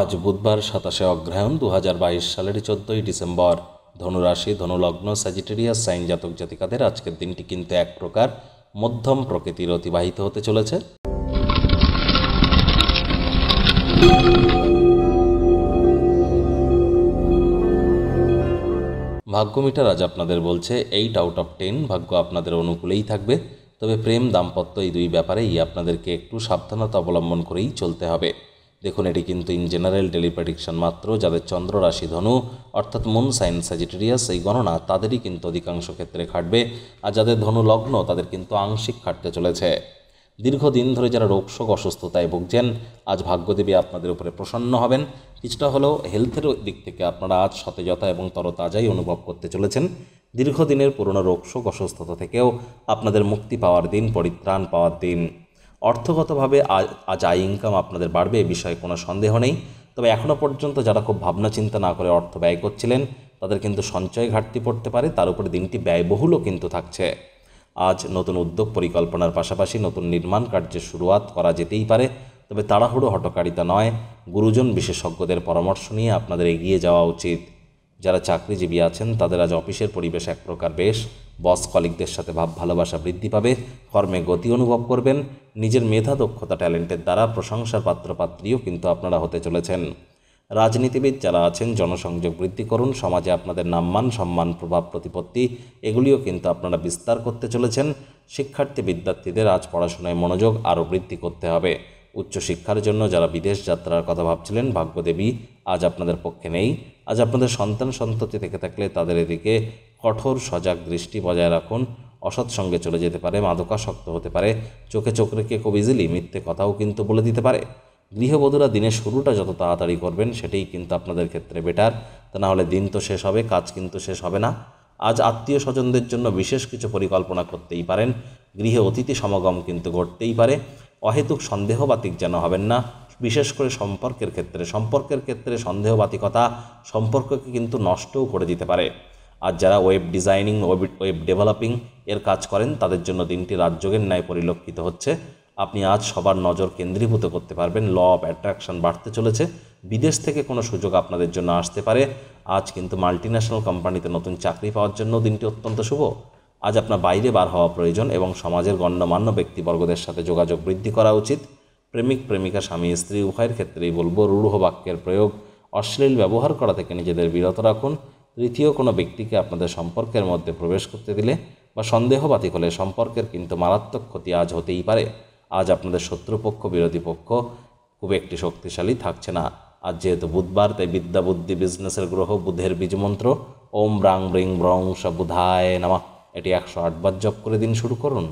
আজ বুধবার সাতাশে অগ্রহায়ণ দু হাজার বাইশ সালের চোদ্দই ডিসেম্বর ধনুরাশি ধনুলগ্ন স্যাজিটেরিয়াস সাইন জাতক জাতিকাদের আজকের দিনটি কিন্তু এক প্রকার মধ্যম প্রকৃতির অতিবাহিত হতে চলেছে ভাগ্য মিটার আজ আপনাদের বলছে এইট আউট অফ টেন ভাগ্য আপনাদের অনুকূলেই থাকবে তবে প্রেম দাম্পত্য এই দুই ব্যাপারেই আপনাদেরকে একটু সাবধানতা অবলম্বন করেই চলতে হবে দেখুন এটি কিন্তু ইন জেনারেল ডেলি প্রেডিকশন মাত্র যাদের চন্দ্র রাশি ধনু অর্থাৎ মুন সাইন স্যাজিটেরিয়াস এই গণনা তাদেরই কিন্তু অধিকাংশ ক্ষেত্রে খাটবে আর যাদের ধনু লগ্ন তাদের কিন্তু আংশিক খাটতে চলেছে দীর্ঘদিন ধরে যারা রোগশোক অসুস্থতায় ভুগছেন আজ ভাগ্যদেবী আপনাদের উপরে প্রসন্ন হবেন কিছুটা হলেও হেলথের দিক থেকে আপনারা আজ সতেজতা এবং তরতাজাই অনুভব করতে চলেছেন দীর্ঘদিনের পুরনো রোগশোক অসুস্থতা থেকেও আপনাদের মুক্তি পাওয়ার দিন পরিত্রাণ পাওয়ার দিন অর্থগতভাবে আজ আয় ইনকাম আপনাদের বাড়বে এ বিষয়ে কোনো সন্দেহ নেই তবে এখনও পর্যন্ত যারা খুব ভাবনা চিন্তা না করে অর্থ ব্যয় করছিলেন তাদের কিন্তু সঞ্চয় ঘাটতি পড়তে পারে তার উপরে দিনটি ব্যয়বহুলও কিন্তু থাকছে আজ নতুন উদ্যোগ পরিকল্পনার পাশাপাশি নতুন নির্মাণ কার্যের শুরুয়াত করা যেতেই পারে তবে তাড়াহুড়ো হটকারিতা নয় গুরুজন বিশেষজ্ঞদের পরামর্শ নিয়ে আপনাদের এগিয়ে যাওয়া উচিত যারা চাকরিজীবী আছেন তাদের আজ অফিসের পরিবেশ এক প্রকার বেশ বস কলিকদের সাথে ভাব ভালোবাসা বৃদ্ধি পাবে কর্মে গতি অনুভব করবেন নিজের মেধা দক্ষতা ট্যালেন্টের দ্বারা প্রশংসার পাত্রপাত্রীও কিন্তু আপনারা হতে চলেছেন রাজনীতিবিদ যারা আছেন জনসংযোগ বৃদ্ধি করুন সমাজে আপনাদের নামমান সম্মান প্রভাব প্রতিপত্তি এগুলিও কিন্তু আপনারা বিস্তার করতে চলেছেন শিক্ষার্থী বিদ্যার্থীদের আজ পড়াশোনায় মনোযোগ আরও বৃদ্ধি করতে হবে উচ্চশিক্ষার জন্য যারা বিদেশ যাত্রার কথা ভাবছিলেন ভাগ্যদেবী আজ আপনাদের পক্ষে নেই আজ আপনাদের সন্তান সন্ততি থেকে থাকলে তাদের এদিকে কঠোর সজাগ দৃষ্টি বজায় রাখুন অসৎ সঙ্গে চলে যেতে পারে মাদকাসক্ত হতে পারে চোখে চোখ রেখে খুব ইজিলি মিথ্যে কথাও কিন্তু বলে দিতে পারে গৃহবধূরা দিনের শুরুটা যত তাড়াতাড়ি করবেন সেটাই কিন্তু আপনাদের ক্ষেত্রে বেটার তা না হলে দিন তো শেষ হবে কাজ কিন্তু শেষ হবে না আজ আত্মীয় স্বজনদের জন্য বিশেষ কিছু পরিকল্পনা করতেই পারেন গৃহে অতিথি সমাগম কিন্তু ঘটতেই পারে অহেতুক সন্দেহবাতিক যেন হবেন না বিশেষ করে সম্পর্কের ক্ষেত্রে সম্পর্কের ক্ষেত্রে সন্দেহবাতিকতা সম্পর্ককে কিন্তু নষ্টও করে দিতে পারে আর যারা ওয়েব ডিজাইনিং ওয়েব ডেভেলপিং এর কাজ করেন তাদের জন্য দিনটি রাজযোগের ন্যায় পরিলক্ষিত হচ্ছে আপনি আজ সবার নজর কেন্দ্রীভূত করতে পারবেন ল অফ অ্যাট্রাকশন বাড়তে চলেছে বিদেশ থেকে কোনো সুযোগ আপনাদের জন্য আসতে পারে আজ কিন্তু মাল্টিন্যাশনাল কোম্পানিতে নতুন চাকরি পাওয়ার জন্য দিনটি অত্যন্ত শুভ আজ আপনার বাইরে বার হওয়া প্রয়োজন এবং সমাজের গণ্যমান্য ব্যক্তিবর্গদের সাথে যোগাযোগ বৃদ্ধি করা উচিত প্রেমিক প্রেমিকা স্বামী স্ত্রী উভয়ের ক্ষেত্রেই বলবো রূঢ় বাক্যের প্রয়োগ অশ্লীল ব্যবহার করা থেকে নিজেদের বিরত রাখুন তৃতীয় কোনো ব্যক্তিকে আপনাদের সম্পর্কের মধ্যে প্রবেশ করতে দিলে বা সন্দেহবাতিক হলে সম্পর্কের কিন্তু মারাত্মক ক্ষতি আজ হতেই পারে আজ আপনাদের শত্রুপক্ষ বিরোধী পক্ষ খুব একটি শক্তিশালী থাকছে না আজ যেহেতু বুধবার তাই বিদ্যা বুদ্ধি বিজনেসের গ্রহ বুধের বীজমন্ত্র ওম ব্রাং ব্রিং ব্রং সবুধায় নামা এটি একশো আটবার জপ করে দিন শুরু করুন